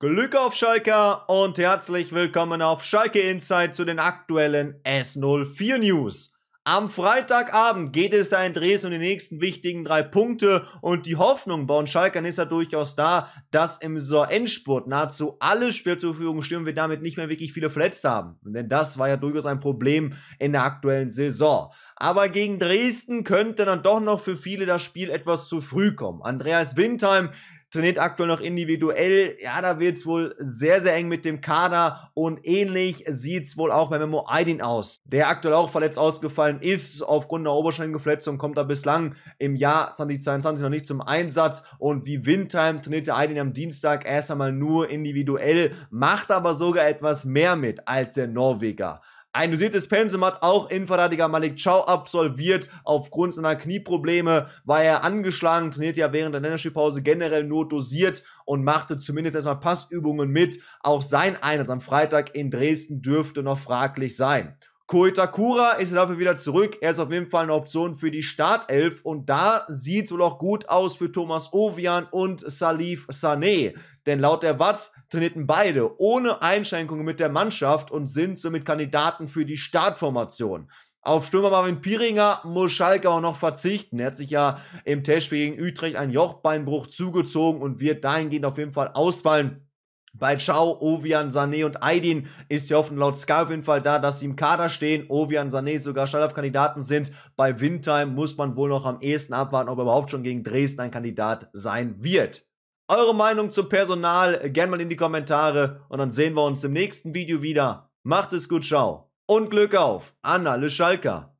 Glück auf Schalke und herzlich willkommen auf Schalke Insight zu den aktuellen S04 News. Am Freitagabend geht es da in Dresden um die nächsten wichtigen drei Punkte und die Hoffnung bei uns Schalkern ist ja durchaus da, dass im Saisonendspurt nahezu alle Spieler zur Verfügung stehen und wir damit nicht mehr wirklich viele verletzt haben. Denn das war ja durchaus ein Problem in der aktuellen Saison. Aber gegen Dresden könnte dann doch noch für viele das Spiel etwas zu früh kommen. Andreas Windheim trainiert aktuell noch individuell. Ja, da wird es wohl sehr, sehr eng mit dem Kader und ähnlich sieht es wohl auch bei Memo Aydin aus, der aktuell auch verletzt ausgefallen ist. Aufgrund einer Oberschenkelverletzung kommt er bislang im Jahr 2022 noch nicht zum Einsatz und wie Windheim trainierte Aydin am Dienstag erst einmal nur individuell, macht aber sogar etwas mehr mit als der Norweger. Ein dosiertes Pensum hat auch Innenverteidiger Malik Chow absolviert. Aufgrund seiner Knieprobleme war er angeschlagen, trainiert ja während der Länderspielpause generell nur dosiert und machte zumindest erstmal Passübungen mit. Auch sein Einsatz am Freitag in Dresden dürfte noch fraglich sein. Koitakura ist dafür wieder zurück. Er ist auf jeden Fall eine Option für die Startelf und da sieht es wohl auch gut aus für Thomas Ovian und Salif Sané. Denn laut der Watz trainierten beide ohne Einschränkungen mit der Mannschaft und sind somit Kandidaten für die Startformation. Auf Stürmer Marvin Piringer muss Schalke auch noch verzichten. Er hat sich ja im Testspiel gegen Utrecht einen Jochbeinbruch zugezogen und wird dahingehend auf jeden Fall ausfallen. Bei Ciao, Ovian, Sané und Aydin ist die Hoffnung laut Sky auf jeden Fall da, dass sie im Kader stehen. Ovian, Sané sogar Startelf-Kandidaten sind. Bei Windheim muss man wohl noch am ehesten abwarten, ob er überhaupt schon gegen Dresden ein Kandidat sein wird. Eure Meinung zum Personal äh, gerne mal in die Kommentare und dann sehen wir uns im nächsten Video wieder. Macht es gut, ciao und Glück auf, Anna Le Schalker.